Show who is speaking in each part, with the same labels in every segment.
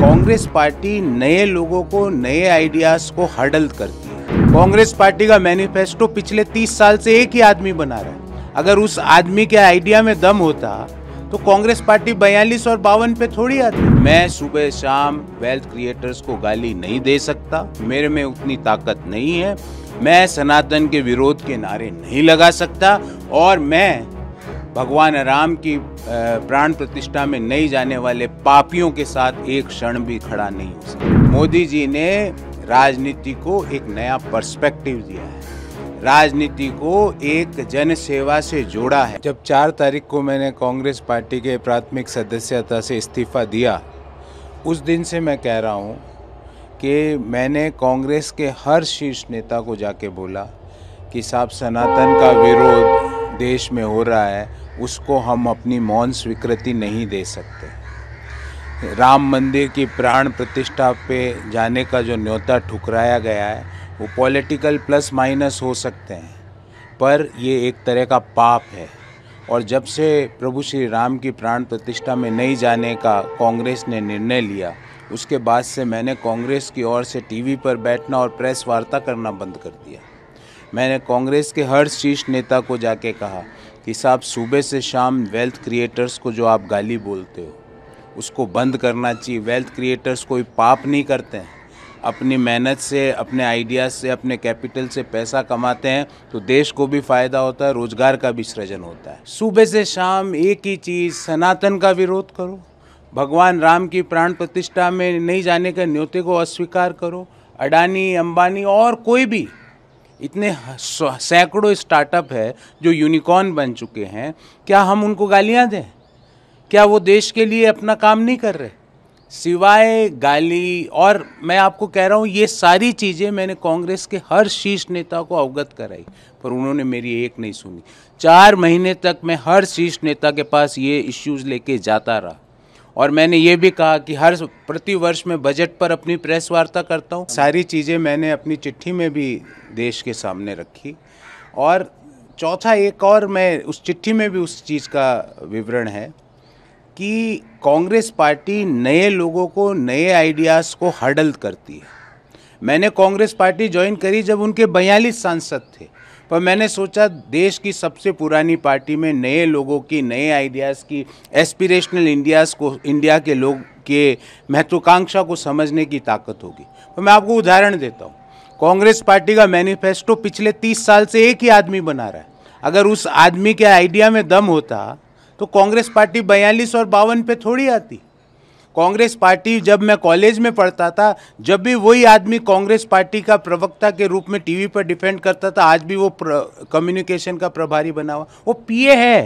Speaker 1: Congress party नए लोगों को नए आइडियाज को हडल करती है कांग्रेस पार्टी का मैनिफेस्टो पिछले तीस साल से एक ही आदमी बना रहा है अगर उस आदमी के आइडिया में दम होता तो कांग्रेस पार्टी बयालीस और बावन पे थोड़ी आती मैं सुबह शाम वेल्थ क्रिएटर्स को गाली नहीं दे सकता मेरे में उतनी ताकत नहीं है मैं सनातन के विरोध के नारे नहीं लगा सकता और मैं भगवान राम की प्राण प्रतिष्ठा में नहीं जाने वाले पापियों के साथ एक क्षण भी खड़ा नहीं हो सकता मोदी जी ने राजनीति को एक नया पर्सपेक्टिव दिया है राजनीति को एक जनसेवा से जोड़ा है जब चार तारीख को मैंने कांग्रेस पार्टी के प्राथमिक सदस्यता से इस्तीफा दिया उस दिन से मैं कह रहा हूँ कि मैंने कांग्रेस के हर शीर्ष नेता को जाके बोला कि साहब सनातन का विरोध देश में हो रहा है उसको हम अपनी मौन स्वीकृति नहीं दे सकते राम मंदिर की प्राण प्रतिष्ठा पे जाने का जो न्योता ठुकराया गया है वो पॉलिटिकल प्लस माइनस हो सकते हैं पर ये एक तरह का पाप है और जब से प्रभु श्री राम की प्राण प्रतिष्ठा में नहीं जाने का कांग्रेस ने निर्णय लिया उसके बाद से मैंने कांग्रेस की ओर से टीवी पर बैठना और प्रेस वार्ता करना बंद कर दिया मैंने कांग्रेस के हर शीर्ष नेता को जाके कहा कि साहब सुबह से शाम वेल्थ क्रिएटर्स को जो आप गाली बोलते हो उसको बंद करना चाहिए वेल्थ क्रिएटर्स कोई पाप नहीं करते हैं अपनी मेहनत से अपने आइडियाज़ से अपने कैपिटल से पैसा कमाते हैं तो देश को भी फ़ायदा होता है रोज़गार का भी सृजन होता है सुबह से शाम एक ही चीज़ सनातन का विरोध करो भगवान राम की प्राण प्रतिष्ठा में नहीं जाने के न्योते को अस्वीकार करो अडानी अंबानी और कोई भी इतने सैकड़ों स्टार्टअप है जो यूनिकॉर्न बन चुके हैं क्या हम उनको गालियाँ दें क्या वो देश के लिए अपना काम नहीं कर रहे सिवाय गाली और मैं आपको कह रहा हूँ ये सारी चीज़ें मैंने कांग्रेस के हर शीर्ष नेता को अवगत कराई पर उन्होंने मेरी एक नहीं सुनी चार महीने तक मैं हर शीर्ष नेता के पास ये इश्यूज़ लेके जाता रहा और मैंने ये भी कहा कि हर प्रतिवर्ष मैं बजट पर अपनी प्रेस वार्ता करता हूँ सारी चीज़ें मैंने अपनी चिट्ठी में भी देश के सामने रखी और चौथा एक और मैं उस चिट्ठी में भी उस चीज़ का विवरण है कि कांग्रेस पार्टी नए लोगों को नए आइडियाज़ को हडल करती है मैंने कांग्रेस पार्टी ज्वाइन करी जब उनके बयालीस सांसद थे पर मैंने सोचा देश की सबसे पुरानी पार्टी में नए लोगों की नए आइडियाज़ की एस्पिरेशनल इंडियाज़ को इंडिया के लोग के महत्वाकांक्षा को समझने की ताकत होगी तो मैं आपको उदाहरण देता हूँ कांग्रेस पार्टी का मैनिफेस्टो पिछले तीस साल से एक ही आदमी बना रहा है अगर उस आदमी के आइडिया में दम होता तो कांग्रेस पार्टी बयालीस और बावन पे थोड़ी आती कांग्रेस पार्टी जब मैं कॉलेज में पढ़ता था जब भी वही आदमी कांग्रेस पार्टी का प्रवक्ता के रूप में टीवी पर डिपेंड करता था आज भी वो कम्युनिकेशन का प्रभारी बना हुआ वो पीए है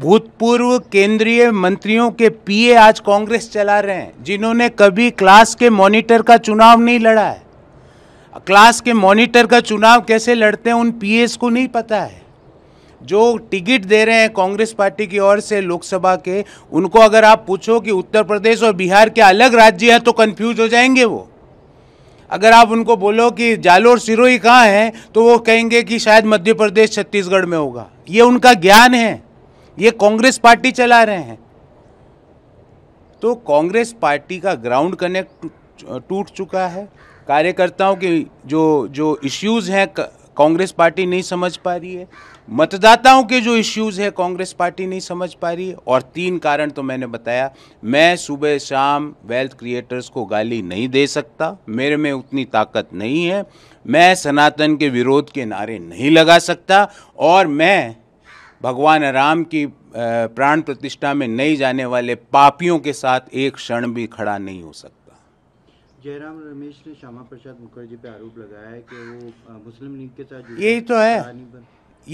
Speaker 1: भूतपूर्व केंद्रीय मंत्रियों के पीए आज कांग्रेस चला रहे हैं जिन्होंने कभी क्लास के मॉनिटर का चुनाव नहीं लड़ा है क्लास के मॉनिटर का चुनाव कैसे लड़ते हैं उन पीएस को नहीं पता है जो टिकट दे रहे हैं कांग्रेस पार्टी की ओर से लोकसभा के उनको अगर आप पूछो कि उत्तर प्रदेश और बिहार के अलग राज्य हैं तो कन्फ्यूज हो जाएंगे वो अगर आप उनको बोलो कि जालोर सिरोही कहाँ है तो वो कहेंगे कि शायद मध्य प्रदेश छत्तीसगढ़ में होगा ये उनका ज्ञान है ये कांग्रेस पार्टी चला रहे हैं तो कांग्रेस पार्टी का ग्राउंड कनेक्ट टूट चुका है कार्यकर्ताओं के जो जो इश्यूज़ हैं कांग्रेस पार्टी नहीं समझ पा रही है मतदाताओं के जो इश्यूज़ है कांग्रेस पार्टी नहीं समझ पा रही है और तीन कारण तो मैंने बताया मैं सुबह शाम वेल्थ क्रिएटर्स को गाली नहीं दे सकता मेरे में उतनी ताकत नहीं है मैं सनातन के विरोध के नारे नहीं लगा सकता और मैं भगवान राम की प्राण प्रतिष्ठा में नहीं जाने वाले पापियों के साथ एक क्षण भी खड़ा नहीं हो सकता जयराम रमेश ने श्यामा प्रसाद मुखर्जी पे आरोप लगाया है कि वो मुस्लिम लीग के साथ यही तो है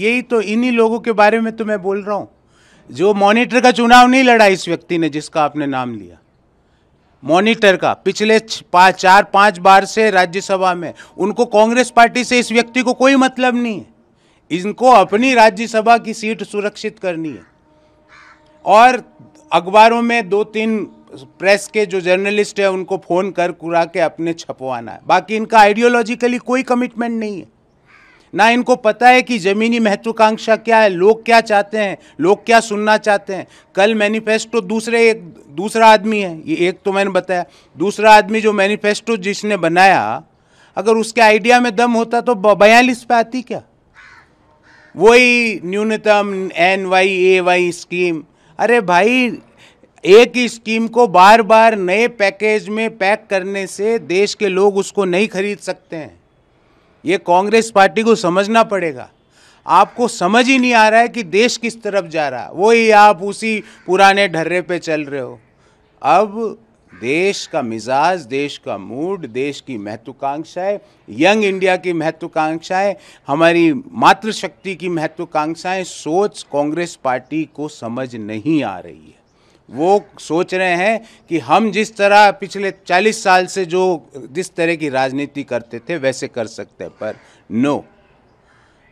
Speaker 1: यही तो इन्हीं लोगों के बारे में तो मैं बोल रहा हूँ जो मॉनिटर का चुनाव नहीं लड़ा इस व्यक्ति ने जिसका आपने नाम लिया मॉनिटर का पिछले पाँच चार पाँच बार से राज्यसभा में उनको कांग्रेस पार्टी से इस व्यक्ति को कोई मतलब नहीं है इनको अपनी राज्यसभा की सीट सुरक्षित करनी है और अखबारों में दो तीन प्रेस के जो जर्नलिस्ट है उनको फ़ोन कर कुरा के अपने छपवाना है बाकी इनका आइडियोलॉजिकली कोई कमिटमेंट नहीं है ना इनको पता है कि ज़मीनी महत्वाकांक्षा क्या है लोग क्या चाहते हैं लोग क्या सुनना चाहते हैं कल मैनिफेस्टो दूसरे एक दूसरा आदमी है ये एक तो मैंने बताया दूसरा आदमी जो मैनिफेस्टो जिसने बनाया अगर उसके आइडिया में दम होता तो बयालीस पे आती क्या वही न्यूनतम N Y A Y scheme अरे भाई एक ही स्कीम को बार बार नए पैकेज में पैक करने से देश के लोग उसको नहीं खरीद सकते हैं ये कांग्रेस पार्टी को समझना पड़ेगा आपको समझ ही नहीं आ रहा है कि देश किस तरफ जा रहा है वही आप उसी पुराने ढर्रे पे चल रहे हो अब देश का मिजाज देश का मूड देश की महत्वाकांक्षाएं यंग इंडिया की महत्वाकांक्षाएं हमारी मातृशक्ति की महत्वाकांक्षाएं सोच कांग्रेस पार्टी को समझ नहीं आ रही है वो सोच रहे हैं कि हम जिस तरह पिछले 40 साल से जो जिस तरह की राजनीति करते थे वैसे कर सकते हैं पर नो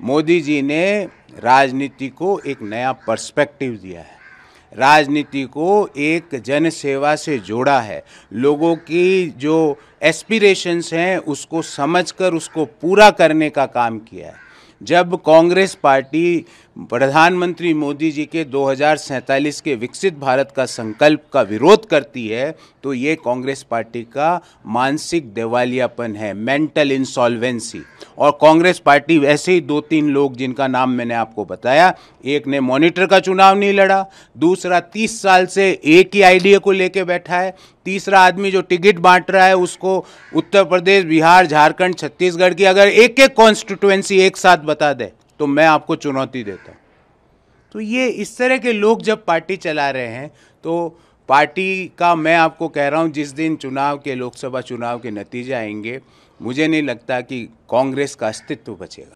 Speaker 1: मोदी जी ने राजनीति को एक नया पर्सपेक्टिव दिया है राजनीति को एक जन सेवा से जोड़ा है लोगों की जो एस्पिरेशंस हैं उसको समझकर उसको पूरा करने का काम किया है जब कांग्रेस पार्टी प्रधानमंत्री मोदी जी के दो के विकसित भारत का संकल्प का विरोध करती है तो ये कांग्रेस पार्टी का मानसिक दिवालियापन है मेंटल इंसॉल्वेंसी और कांग्रेस पार्टी वैसे ही दो तीन लोग जिनका नाम मैंने आपको बताया एक ने मॉनिटर का चुनाव नहीं लड़ा दूसरा तीस साल से एक ही आइडिया को लेके बैठा है तीसरा आदमी जो टिकट बांट रहा है उसको उत्तर प्रदेश बिहार झारखंड छत्तीसगढ़ की अगर एक एक कॉन्स्टिट्युएंसी एक साथ बता दे तो मैं आपको चुनौती देता हूँ तो ये इस तरह के लोग जब पार्टी चला रहे हैं तो पार्टी का मैं आपको कह रहा हूँ जिस दिन चुनाव के लोकसभा चुनाव के नतीजे आएंगे मुझे नहीं लगता कि कांग्रेस का अस्तित्व बचेगा